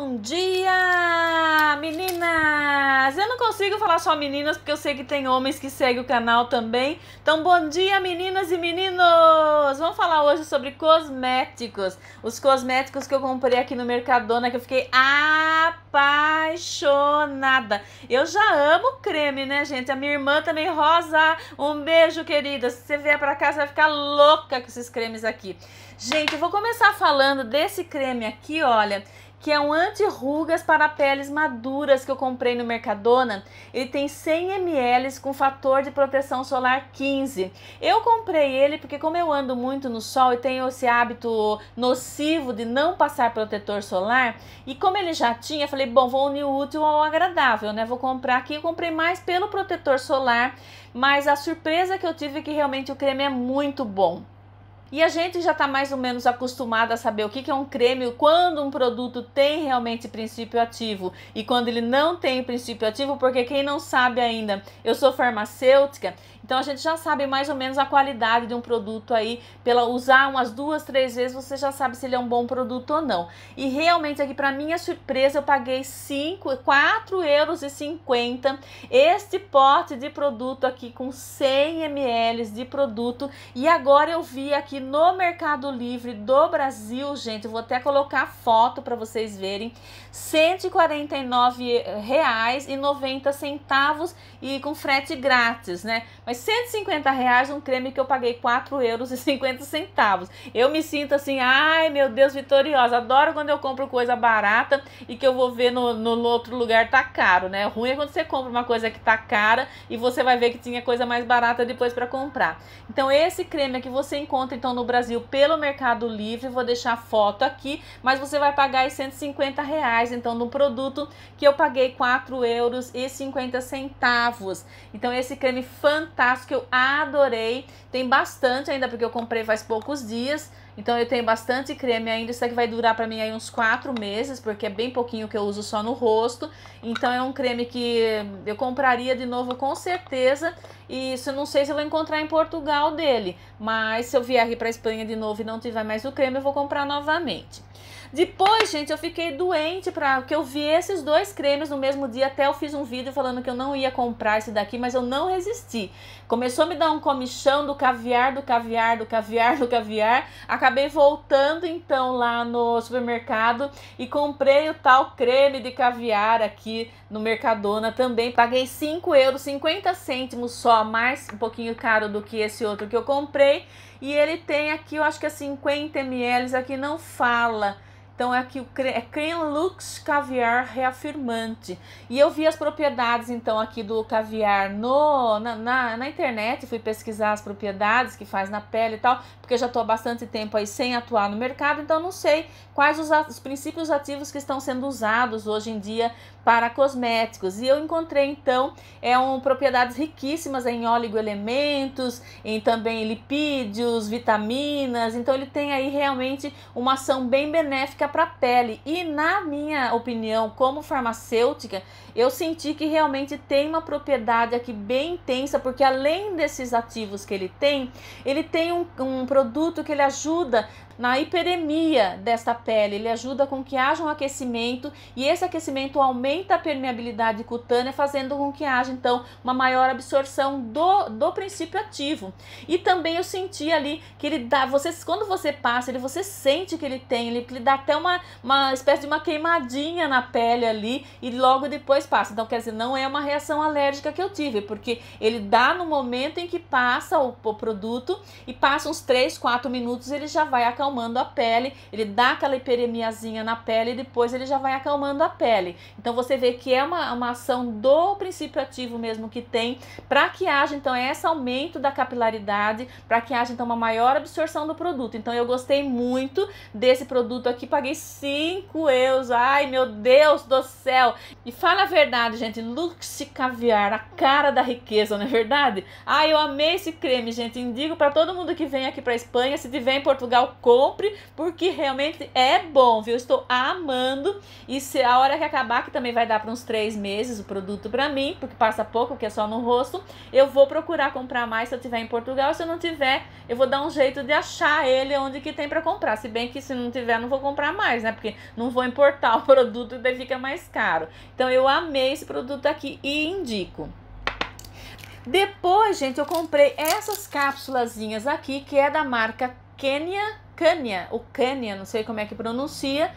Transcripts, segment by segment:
Bom dia, meninas! Eu não consigo falar só meninas porque eu sei que tem homens que seguem o canal também. Então, bom dia, meninas e meninos! Vamos falar hoje sobre cosméticos. Os cosméticos que eu comprei aqui no Mercadona que eu fiquei apaixonada. Eu já amo creme, né, gente? A minha irmã também, Rosa, um beijo, querida. Se você vier pra cá, você vai ficar louca com esses cremes aqui. Gente, eu vou começar falando desse creme aqui, olha que é um anti-rugas para peles maduras que eu comprei no Mercadona. Ele tem 100 ml com fator de proteção solar 15. Eu comprei ele porque como eu ando muito no sol e tenho esse hábito nocivo de não passar protetor solar, e como ele já tinha, falei, bom, vou unir o útil ao agradável, né? Vou comprar aqui, eu comprei mais pelo protetor solar, mas a surpresa que eu tive é que realmente o creme é muito bom. E a gente já está mais ou menos acostumado a saber o que é um creme, quando um produto tem realmente princípio ativo e quando ele não tem princípio ativo, porque quem não sabe ainda, eu sou farmacêutica então a gente já sabe mais ou menos a qualidade de um produto aí, pela usar umas duas, três vezes, você já sabe se ele é um bom produto ou não. E realmente aqui para minha surpresa eu paguei 5, 4 euros e 50 este pote de produto aqui com 100 ml de produto e agora eu vi aqui no Mercado Livre do Brasil, gente, vou até colocar foto para vocês verem, 149 reais e 90 centavos e com frete grátis, né? Mas 150 reais um creme que eu paguei 4 euros e 50 centavos. Eu me sinto assim, ai meu Deus, vitoriosa. Adoro quando eu compro coisa barata e que eu vou ver no, no outro lugar tá caro, né? Ruim é quando você compra uma coisa que tá cara e você vai ver que tinha coisa mais barata depois para comprar. Então esse creme aqui você encontra então no Brasil pelo Mercado Livre, vou deixar foto aqui, mas você vai pagar aí 150 reais então no produto que eu paguei 4 euros e 50 centavos. Então esse creme fantástico livraço que eu adorei. Tem bastante ainda, porque eu comprei faz poucos dias. Então eu tenho bastante creme ainda, isso aqui vai durar para mim aí uns 4 meses, porque é bem pouquinho que eu uso só no rosto. Então é um creme que eu compraria de novo com certeza. E isso eu não sei se eu vou encontrar em Portugal dele, mas se eu vier aqui para Espanha de novo e não tiver mais o creme, eu vou comprar novamente. Depois, gente, eu fiquei doente para porque eu vi esses dois cremes no mesmo dia. Até eu fiz um vídeo falando que eu não ia comprar esse daqui, mas eu não resisti. Começou a me dar um comichão do caviar, do caviar, do caviar, do caviar. Acabei voltando então lá no supermercado e comprei o tal creme de caviar aqui no Mercadona também. Paguei 5 euros, 50 cêntimos só, mais um pouquinho caro do que esse outro que eu comprei. E ele tem aqui, eu acho que é 50 ml, aqui não fala então é aqui o é creme Lux Caviar Reafirmante. E eu vi as propriedades então aqui do caviar no, na, na, na internet, fui pesquisar as propriedades que faz na pele e tal, porque já estou há bastante tempo aí sem atuar no mercado, então não sei quais os, os princípios ativos que estão sendo usados hoje em dia para cosméticos. E eu encontrei então é um, propriedades riquíssimas em oligoelementos, em também lipídios, vitaminas. Então ele tem aí realmente uma ação bem benéfica para a pele. E na minha opinião, como farmacêutica, eu senti que realmente tem uma propriedade aqui bem intensa, porque além desses ativos que ele tem, ele tem um, um produto que ele ajuda na hiperemia desta pele. Ele ajuda com que haja um aquecimento e esse aquecimento aumenta a permeabilidade cutânea, fazendo com que haja então uma maior absorção do, do princípio ativo. E também eu senti ali que ele dá, vocês quando você passa, ele você sente que ele tem, ele, ele dá até uma, uma espécie de uma queimadinha na pele ali e logo depois passa. Então, quer dizer, não é uma reação alérgica que eu tive, porque ele dá no momento em que passa o, o produto e passa uns 3, 4 minutos, ele já vai acalmar acalmando a pele, ele dá aquela hiperemiazinha na pele e depois ele já vai acalmando a pele. Então você vê que é uma, uma ação do princípio ativo mesmo que tem, para que haja então esse aumento da capilaridade, para que haja então uma maior absorção do produto. Então eu gostei muito desse produto aqui, paguei 5 euros, ai meu Deus do céu! E fala a verdade, gente, Luxe Caviar, a cara da riqueza, não é verdade? Ai, eu amei esse creme, gente, indico para todo mundo que vem aqui para Espanha, se tiver em Portugal, compra compre, porque realmente é bom, viu? estou amando. E se a hora que acabar, que também vai dar para uns três meses o produto para mim, porque passa pouco, que é só no rosto, eu vou procurar comprar mais se eu tiver em Portugal. Se eu não tiver, eu vou dar um jeito de achar ele onde que tem para comprar. Se bem que se não tiver, não vou comprar mais, né? Porque não vou importar o produto e daí fica mais caro. Então eu amei esse produto aqui e indico. Depois, gente, eu comprei essas cápsulazinhas aqui, que é da marca Kenya Cânia, ou não sei como é que pronuncia,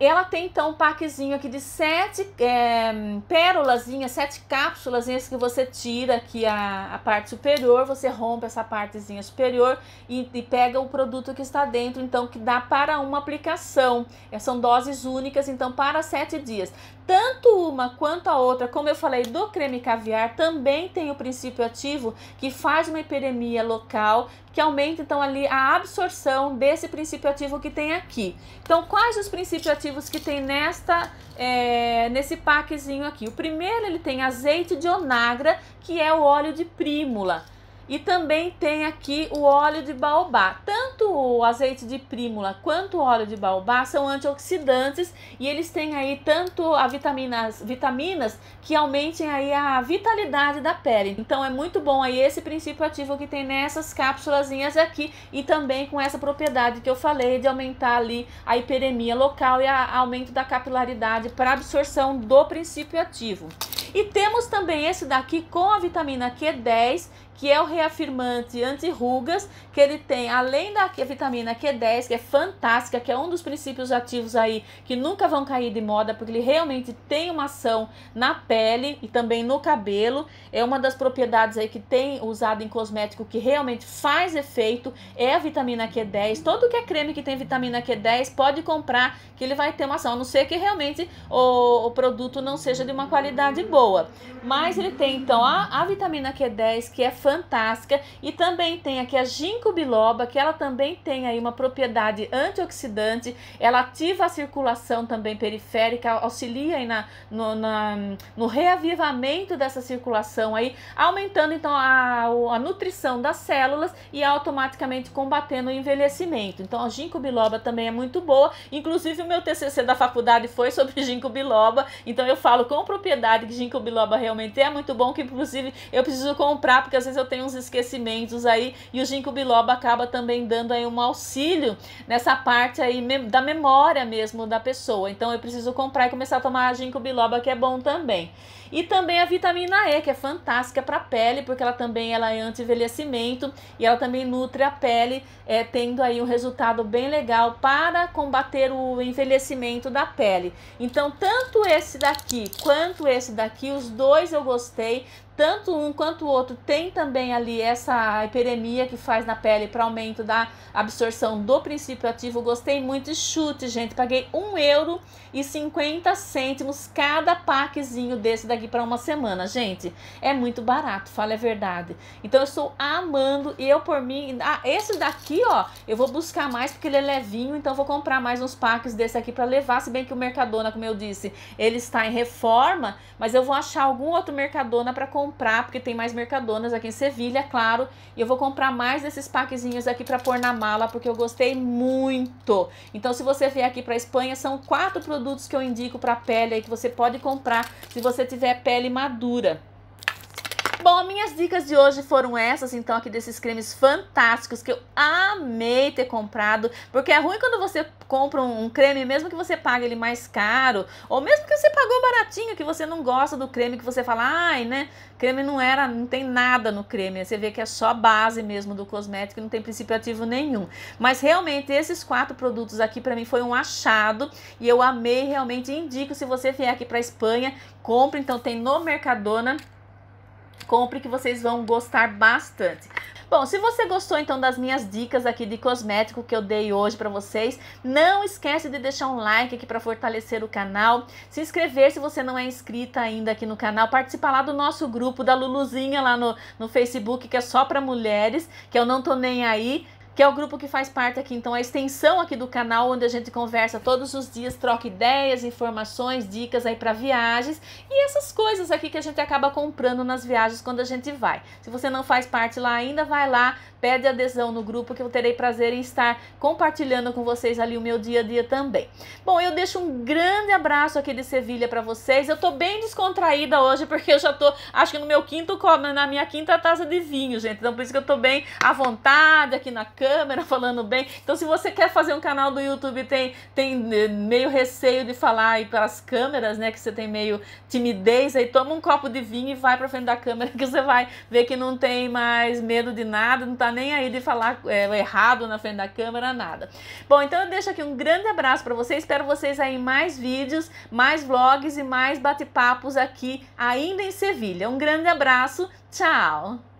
ela tem então um paquezinho aqui de sete é, pérolazinhas, sete cápsulas que você tira aqui a, a parte superior, você rompe essa partezinha superior e, e, pega o produto que está dentro, então que dá para uma aplicação. É, são doses únicas, então para sete dias. Tanto uma quanto a outra, como eu falei do creme caviar, também tem o princípio ativo que faz uma epidemia local, que aumenta então ali a absorção desse esse princípio ativo que tem aqui. Então, quais os princípios ativos que tem nesta, é, nesse packzinho aqui? O primeiro, ele tem azeite de onagra, que é o óleo de prímula. E também tem aqui o óleo de baobá. Tanto o azeite de prímula quanto o óleo de baobá são antioxidantes e eles têm aí tanto a vitaminas, vitaminas que aumentem aí a vitalidade da pele. Então é muito bom aí esse princípio ativo que tem nessas cápsulazinhas aqui e também com essa propriedade que eu falei de aumentar ali a hiperemia local e a, aumento da capilaridade para absorção do princípio ativo. E temos também esse daqui com a vitamina Q10 que é o reafirmante anti-rugas, que ele tem, além da vitamina Q10, que é fantástica, que é um dos princípios ativos aí que nunca vão cair de moda, porque ele realmente tem uma ação na pele e também no cabelo. É uma das propriedades aí que tem usado em cosmético que realmente faz efeito, é a vitamina Q10. Todo que é creme que tem vitamina Q10 pode comprar, que ele vai ter uma ação, a não ser que realmente o, o produto não seja de uma qualidade boa. Mas ele tem então a, a vitamina Q10, que é fantástica. E também tem aqui a ginkgo biloba, que ela também tem aí uma propriedade antioxidante, ela ativa a circulação também periférica, auxilia aí na, no, na, no reavivamento dessa circulação aí, aumentando então a, a nutrição das células e automaticamente combatendo o envelhecimento. Então a ginkgo biloba também é muito boa, inclusive o meu TCC da faculdade foi sobre ginkgo biloba, então eu falo com propriedade que ginkgo biloba realmente é muito bom, que inclusive eu preciso comprar, porque às vezes vezes eu tenho uns esquecimentos aí e o ginkgo biloba acaba também dando aí um auxílio nessa parte aí da memória mesmo da pessoa. Então eu preciso comprar e começar a tomar ginkgo biloba que é bom também. E também a vitamina E, que é fantástica para a pele, porque ela também ela é anti-envelhecimento e ela também nutre a pele, é, tendo aí um resultado bem legal para combater o envelhecimento da pele. Então, tanto esse daqui quanto esse daqui, os dois eu gostei tanto um quanto o outro tem também ali essa hiperemia que faz na pele para aumento da absorção do princípio ativo. Gostei muito de chute, gente. Paguei um euro e 50 cêntimos cada packzinho desse daqui para uma semana, gente. É muito barato, fala a verdade. Então eu estou amando e eu por mim, ah, esse daqui, ó, eu vou buscar mais porque ele é levinho, então vou comprar mais uns packs desse aqui para levar, se bem que o Mercadona, como eu disse, ele está em reforma, mas eu vou achar algum outro Mercadona para comprar comprar, porque tem mais mercadonas aqui em Sevilha, é claro. E eu vou comprar mais desses paquezinhos aqui para pôr na mala, porque eu gostei muito. Então, se você vier aqui para Espanha, são quatro produtos que eu indico para pele aí que você pode comprar se você tiver pele madura. Bom, minhas dicas de hoje foram essas, então, aqui desses cremes fantásticos que eu amei ter comprado, porque é ruim quando você compra um, um creme, mesmo que você pague ele mais caro, ou mesmo que você pagou baratinho, que você não gosta do creme, que você fala, ai, né, creme não era, não tem nada no creme, você vê que é só base mesmo do cosmético, não tem princípio ativo nenhum. Mas realmente, esses quatro produtos aqui, para mim, foi um achado, e eu amei, realmente, indico, se você vier aqui para Espanha, compre, então tem no Mercadona, Compre que vocês vão gostar bastante. Bom, se você gostou então das minhas dicas aqui de cosmético que eu dei hoje para vocês, não esquece de deixar um like aqui para fortalecer o canal, se inscrever se você não é inscrita ainda aqui no canal, participar lá do nosso grupo da Luluzinha lá no, no Facebook, que é só para mulheres, que eu não tô nem aí, que é o grupo que faz parte aqui, então, a extensão aqui do canal, onde a gente conversa todos os dias, troca ideias, informações, dicas aí para viagens e essas coisas aqui que a gente acaba comprando nas viagens quando a gente vai. Se você não faz parte lá ainda, vai lá, pede adesão no grupo que eu terei prazer em estar compartilhando com vocês ali o meu dia a dia também. Bom, eu deixo um grande abraço aqui de Sevilha para vocês. Eu tô bem descontraída hoje porque eu já tô, acho que no meu quinto copo, na minha quinta taça de vinho, gente. Então por isso que eu tô bem à vontade aqui na câmera, falando bem. Então se você quer fazer um canal do YouTube, tem, tem eh, meio receio de falar aí as câmeras, né, que você tem meio timidez, aí toma um copo de vinho e vai pra frente da câmera que você vai ver que não tem mais medo de nada, não tá nem aí de falar é, errado na frente da câmera, nada. Bom, então eu deixo aqui um grande abraço para vocês. Espero vocês aí em mais vídeos, mais vlogs e mais bate-papos aqui ainda em Sevilha. Um grande abraço. Tchau!